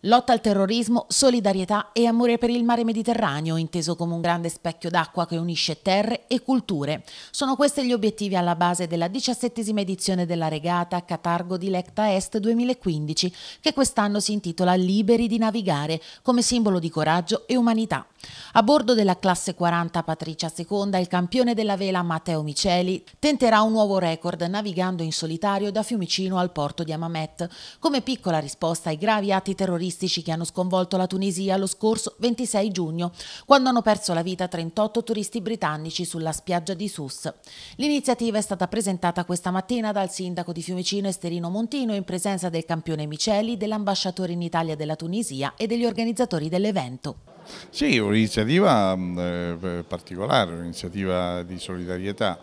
Lotta al terrorismo, solidarietà e amore per il mare Mediterraneo, inteso come un grande specchio d'acqua che unisce terre e culture. Sono questi gli obiettivi alla base della diciassettesima edizione della regata Catargo di Lecta Est 2015, che quest'anno si intitola Liberi di navigare, come simbolo di coraggio e umanità. A bordo della classe 40 Patricia II, il campione della vela Matteo Miceli tenterà un nuovo record navigando in solitario da Fiumicino al porto di Amamet, come piccola risposta ai gravi atti terroristici che hanno sconvolto la Tunisia lo scorso 26 giugno, quando hanno perso la vita 38 turisti britannici sulla spiaggia di Sus. L'iniziativa è stata presentata questa mattina dal sindaco di Fiumicino Esterino Montino in presenza del campione Miceli, dell'ambasciatore in Italia della Tunisia e degli organizzatori dell'evento. Sì, un'iniziativa mm, eh, particolare, un'iniziativa di solidarietà.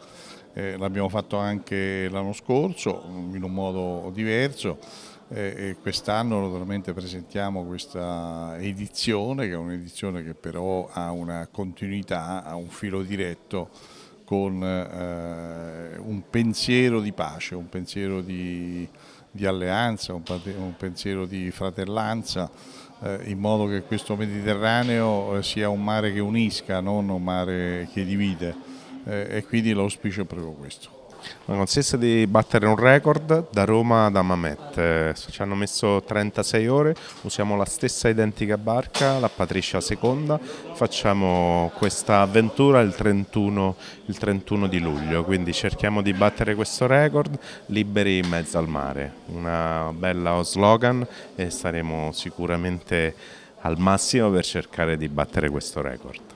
Eh, l'abbiamo fatto anche l'anno scorso mm, in un modo diverso eh, e quest'anno naturalmente presentiamo questa edizione che è un'edizione che però ha una continuità, ha un filo diretto con eh, un pensiero di pace, un pensiero di, di alleanza, un, un, pensiero di fratellanza, eh, in modo che questo Mediterraneo eh, sia un mare che unisca, non un mare che divide. Eh, e quindi l'auspicio è proprio questo consiste di battere un record da Roma ad Amamet. Ci hanno messo 36 ore, usiamo la stessa identica barca, la Patricia seconda, facciamo questa avventura il 31, il 31 di luglio, quindi cerchiamo di battere questo record liberi in mezzo al mare. Una bella slogan e saremo sicuramente al massimo per cercare di battere questo record.